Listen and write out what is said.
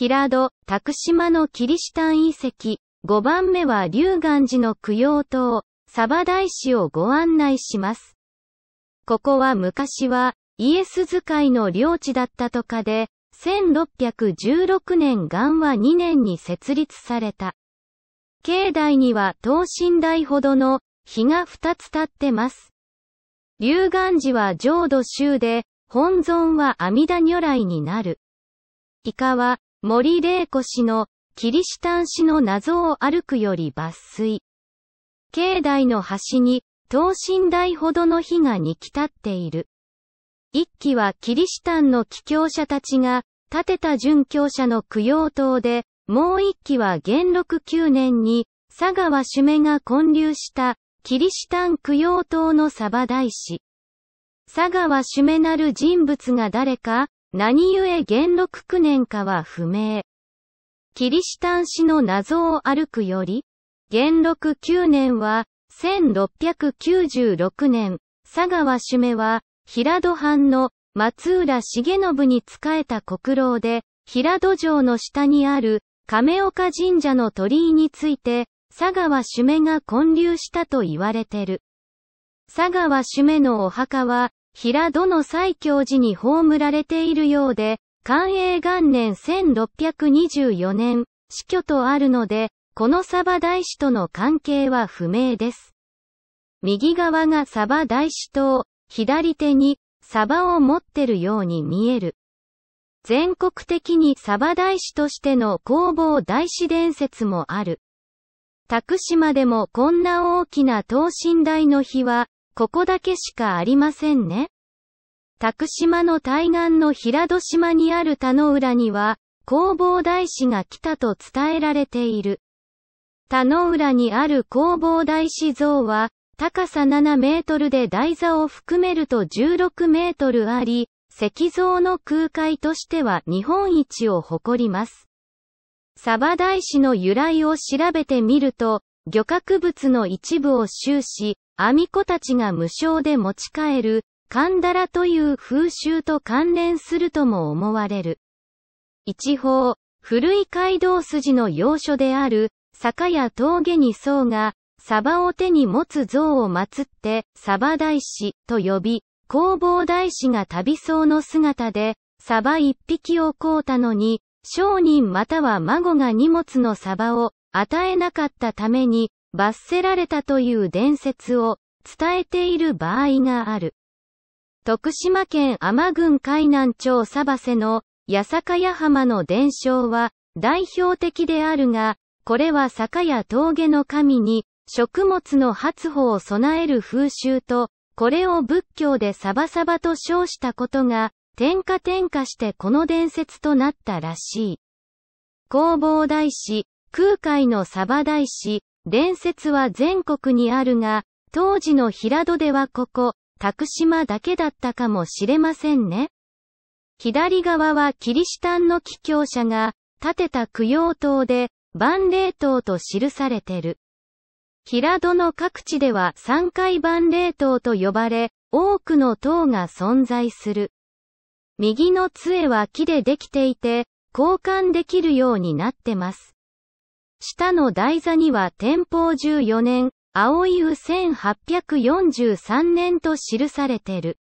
平戸、徳島のキリシタン遺跡、5番目は龍岩寺の供養塔、鯖大師をご案内します。ここは昔は、イエス使いの領地だったとかで、1616年元和2年に設立された。境内には等身大ほどの日が2つ立ってます。龍岩寺は浄土宗で、本尊は阿弥陀如来になる。イカは森玲子氏のキリシタン氏の謎を歩くより抜粋。境内の端に等身大ほどの火が煮き立っている。一期はキリシタンの帰教者たちが建てた殉教者の供養塔で、もう一期は元禄9年に佐川主目が建立したキリシタン供養塔のサバ大師。佐川主目なる人物が誰か何故元禄九年かは不明。キリシタン氏の謎を歩くより、元禄9年は、1696年、佐川主目は、平戸藩の松浦重信に仕えた国老で、平戸城の下にある亀岡神社の鳥居について、佐川主目が建立したと言われてる。佐川主目のお墓は、平戸の西教寺に葬られているようで、寛永元年1624年、死去とあるので、この鯖大師との関係は不明です。右側が鯖大師島、左手に、鯖を持ってるように見える。全国的に鯖大師としての工房大師伝説もある。宅島でもこんな大きな等身大の日は、ここだけしかありませんね。徳島の対岸の平戸島にある田野浦には、工房大師が来たと伝えられている。田野浦にある工房大師像は、高さ7メートルで台座を含めると16メートルあり、石像の空海としては日本一を誇ります。サバ大師の由来を調べてみると、漁獲物の一部を収支、アミ子たちが無償で持ち帰る、神ダらという風習と関連するとも思われる。一方、古い街道筋の要所である、坂や峠に僧が、サバを手に持つ像を祀って、サバ大師と呼び、工房大師が旅僧の姿で、サバ一匹を買うたのに、商人または孫が荷物のサバを与えなかったために、罰せられたという伝説を伝えている場合がある。徳島県天郡海南町サバ瀬の八坂屋浜の伝承は代表的であるが、これは坂屋峠の神に食物の発穂を備える風習と、これを仏教でサバサバと称したことが、天下天下してこの伝説となったらしい。工房大師、空海のサバ大師、伝説は全国にあるが、当時の平戸ではここ、宅島だけだったかもしれませんね。左側はキリシタンの帰教者が建てた供養塔で、万霊塔と記されてる。平戸の各地では3回万霊塔と呼ばれ、多くの塔が存在する。右の杖は木でできていて、交換できるようになってます。下の台座には天保14年、青い湯1843年と記されてる。